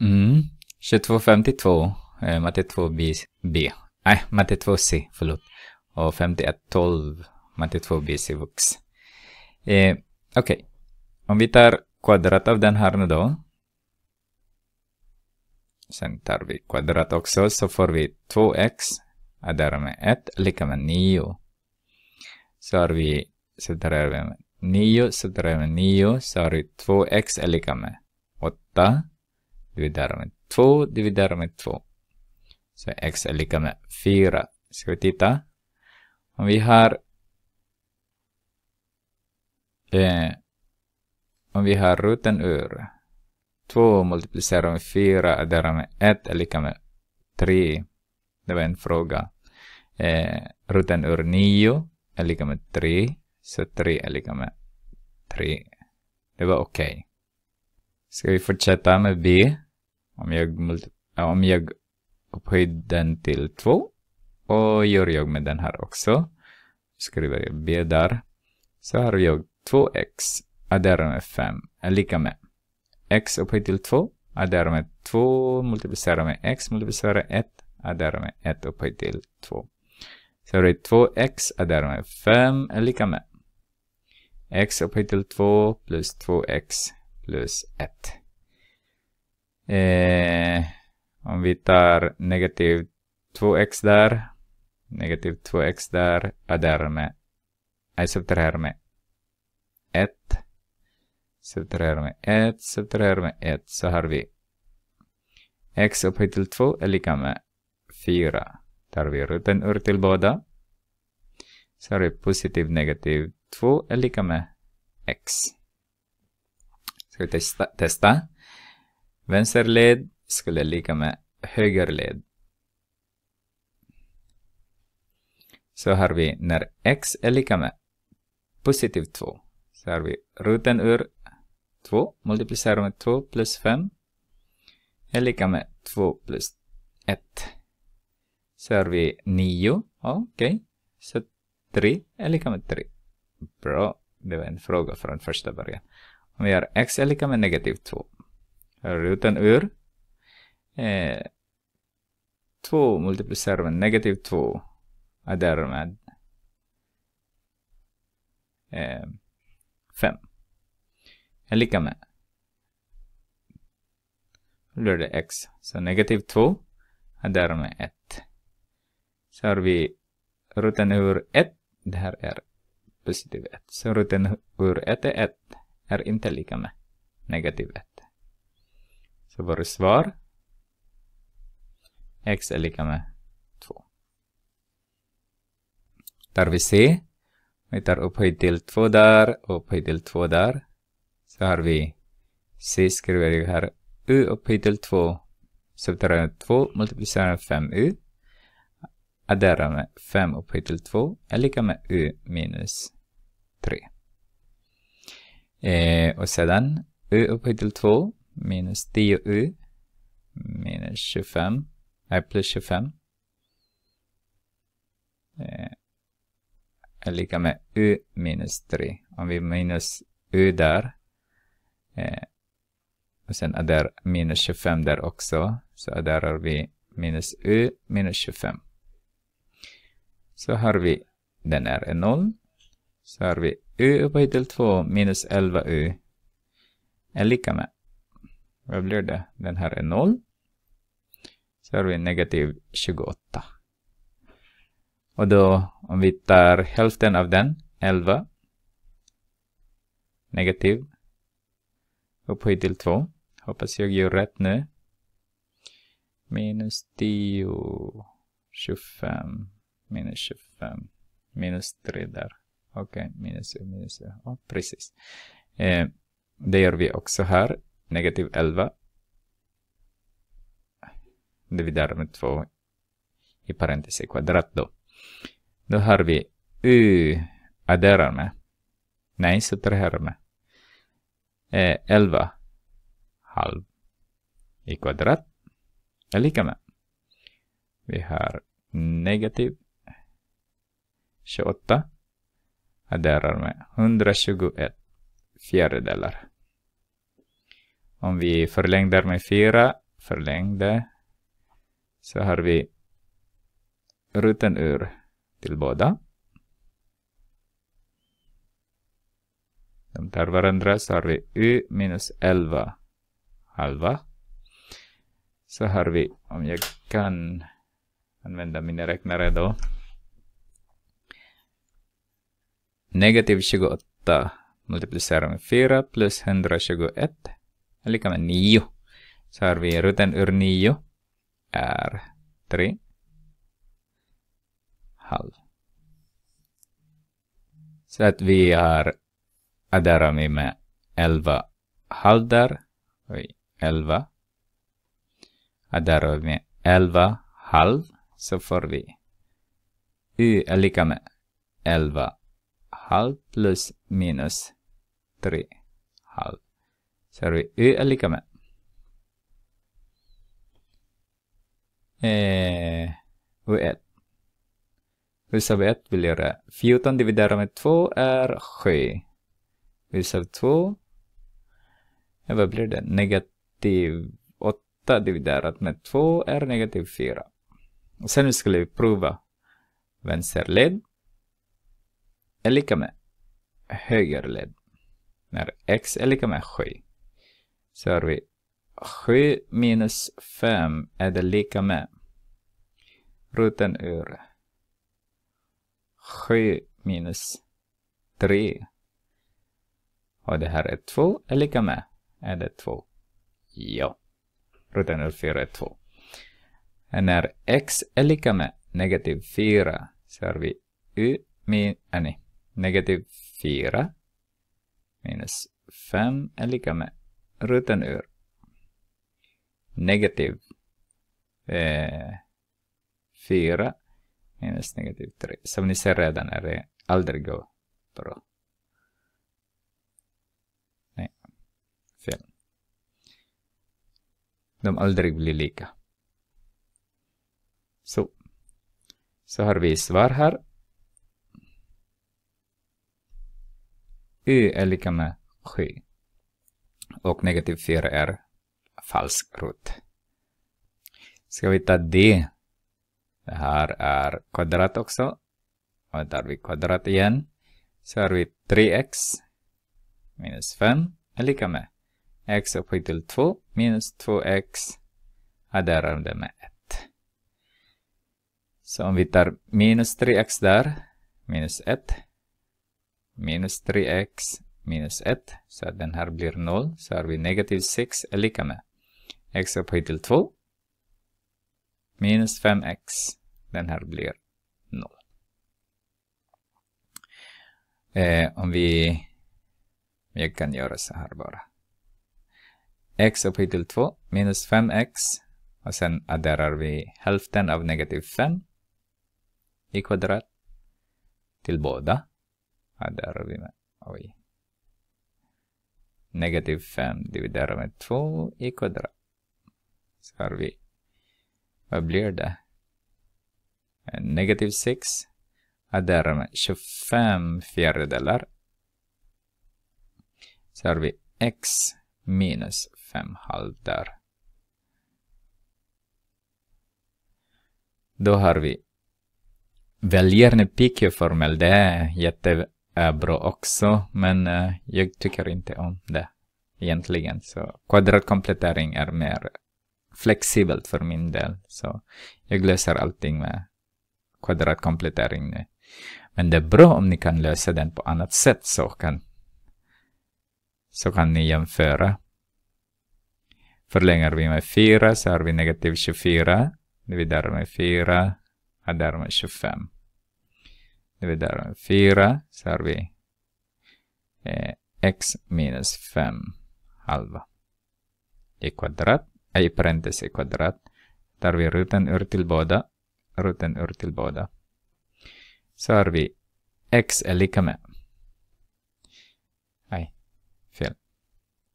Mm. 22.52, eh, matte 2B. B. Nej, matte 2C, förlåt. Och 51.12, matte 2B c Eh, Okej, okay. om vi tar kvadrat av den här nu då. Sen tar vi kvadrat också, så får vi 2x addar med 1, lika med 9. Så har vi, så subtraherar vi med 9, subtraherar med 9, så har vi 2x är lika med 8 dividerar med 2, dividerar med 2. Så x är lika med 4. Ska vi titta? Om vi har eh, om vi har ruten ur 2 multiplicerar med 4 och delar med 1 är lika med 3. Det var en fråga. Eh, roten ur 9 är lika med 3. Så 3 är lika med 3. Det var okej. Okay. Ska vi fortsätta med B? Om jag, om jag upphöjer den till 2 och gör jag med den här också, skriver jag b där, så har jag 2x adderar med 5 är lika med x upphöjt till 2 adderar med 2 multiplicerar med x multiplicerar 1 adderar med 1 upphöjt till 2. Så har vi 2x adderar med 5 är lika med x upphöjt till 2 plus 2x plus 1. Eh, om vi tar negativ 2x där. Negativ 2x där. Adderar med. Nej, subtraherar med 1. Subtraherar med 1. Subtraherar med 1. Så har vi x upphöjt till 2 är lika med 4. Tar vi ruten ur till båda. Så har vi positiv negativ 2 är lika med x. Ska vi testa? testa? Vänsterled skulle lika med högerled. Så har vi när x är lika med positiv 2. Så har vi ruten ur 2 multiplicerar med 2 plus 5 är lika med 2 plus 1. Så har vi 9. Okej, okay. så 3 är lika med 3. Bra, det var en fråga från första början. Om vi har x är lika med negativ 2 ruten ur. Eh, 2 multiplicerar med negativ 2 är därmed 5. Eh, är lika med. Då blir det x. Så negativ 2 är därmed 1. Så har vi ruten ur 1. Det här är positiv 1. Så ruten ur 1 är 1. Är inte lika med negativ 1. Så var det svar x är lika med 2. Där vi ser, Vi tar upphöjt till 2 där och upphöjt till 2 där. Så har vi c skriver jag här u upphöjt till 2. Subtraherar med 2 multiplicerar med 5u. Adderar med 5 upphöjt till 2 är lika med u minus 3. Eh, och sedan u upphöjt till 2 minus 10u minus 25 är plus 25 eh, är lika med u minus 3. Om vi minus u där eh, och sen är adderar minus 25 där också så adderar vi minus u minus 25. Så har vi den är 0. Så har vi u upphöjt till 2 minus 11u är lika med vad blir det? Den här är 0. Så har vi negativ 28. Och då om vi tar hälften av den, 11. Negativ. Upphöjt till 2. Hoppas jag gör rätt nu. Minus 10. 25. Minus 25. Minus 3 där. Okej, okay, minus minus ja, precis. Eh, det gör vi också här negativ 11. Dividerar med 2 i parentes i kvadrat då. Då har vi u adderar med. Nej, subtraherar med. Eh, 11 halv i kvadrat är lika med. Vi har negativ 28 adderar med 121 fjärdedelar. Om vi förlängde med fyra, förlängde, så har vi ruten ur till båda. De tar varandra, så har vi u minus 11 halva. Så har vi, om jag kan använda min räknare då. Negativ 28 multiplicerar med 4 plus 121 Eli med nio. Så har vi ruten ur nio är tre. Halv. Så att vi har Adarami med elva halv där. elva. Adarami med elva halv. Så får vi y är lika med elva halv plus minus tre halv. Så har vi y är lika med. Eh, V1. Visa V1 vill göra 14 dividerat med 2 är 7. Visa 2. Ja, vad blir det? Negativ 8 dividerat med 2 är negativ 4. Och sen skulle vi prova vänsterled är lika med högerled när x är lika med 7 så har vi 7 minus 5 är det lika med ruten ur 7 minus 3 och det här är 2 är lika med är det 2? Ja, ruten ur 4 är 2. När x är lika med negativ 4 så har vi y min, äh, nej, negativ 4 minus 5 är lika med rutten ur. Negativ eh, 4 minus negativ 3. Som ni ser redan är det aldrig går bra. Nej, fel. De aldrig blir lika. Så. Så har vi svar här. Y är lika med 7 och negativ 4 är falsk rot. Ska vi ta D? Det här är kvadrat också. Och tar vi kvadrat igen. Så har vi 3x minus 5 är lika med x upphöjt till 2 minus 2x adderar det med 1. Så om vi tar minus 3x där, minus 1, minus 3x minus 1, så att den här blir 0, så har vi negativ 6 är lika med x upphöjt till 2 minus 5x. Den här blir 0. Eh, om vi... Jag kan göra så här bara. x upphöjt till 2 minus 5x och sen adderar vi hälften av negativ 5 i kvadrat till båda. Adderar vi med... Oj negativ 5 dividerat med 2 i kvadrat. Så har vi, vad blir det? Eh, negativ 6 adderar med 25 fjärdedelar. Så har vi x minus 5 halvdar. Då har vi Välj gärna det är jättebra eh, också, men eh, jag tycker inte om det egentligen. Så kvadratkomplettering är mer flexibelt för min del. Så jag löser allting med kvadratkomplettering nu. Men det är bra om ni kan lösa den på annat sätt så kan, så kan ni jämföra. Förlänger vi med 4 så har vi negativ 24. Dividerar med 4, adderar med 25. Dividerar med 4 så har vi eh, x minus 5 halva. E e a kvadrat, a parentes a kvadrat, Tar vi ruten ur till båda, ruten ur till båda. Så har vi x är lika med. Nej, fel.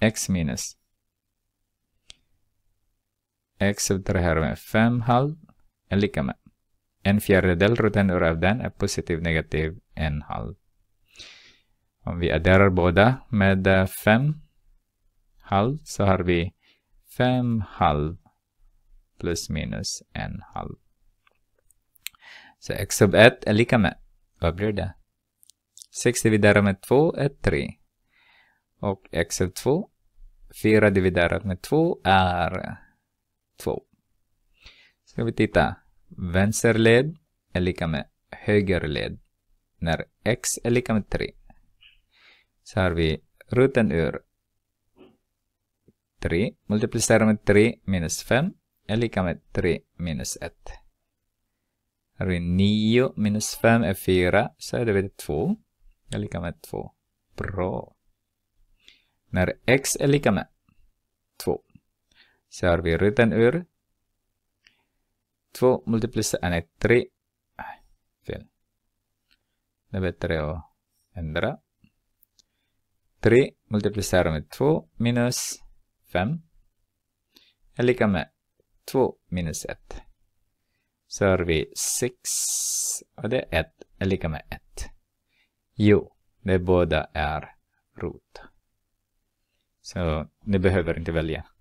x minus. x subtraherar med 5 halv är lika med. En fjärdedel ruten ur av den är positiv negativ en halv. Om vi adderar båda med 5 halv så har vi fem halv plus minus en halv. Så x sub 1 är lika med, vad blir det? 6 dividerat med 2 är 3. Och x sub 2, 4 dividerat med 2 är 2. Ska vi titta. Vänster led är lika med höger led när x är lika med 3. Så har vi ruten ur 3 multiplicerar med 3 minus 5 är lika med 3 minus 1. Här är 9 minus 5 är 4, så är det 2. Är lika med 2. Bra. När x är lika med 2 så har vi rutan ur 2 multiplicerar, med 3, äh, fel. Det är bättre att ändra. 3 multiplicerar med 2 minus 5 är lika med 2 minus 1. Så har vi 6 och det är 1 är lika med 1. Jo, det båda är rot. Så ni behöver inte välja.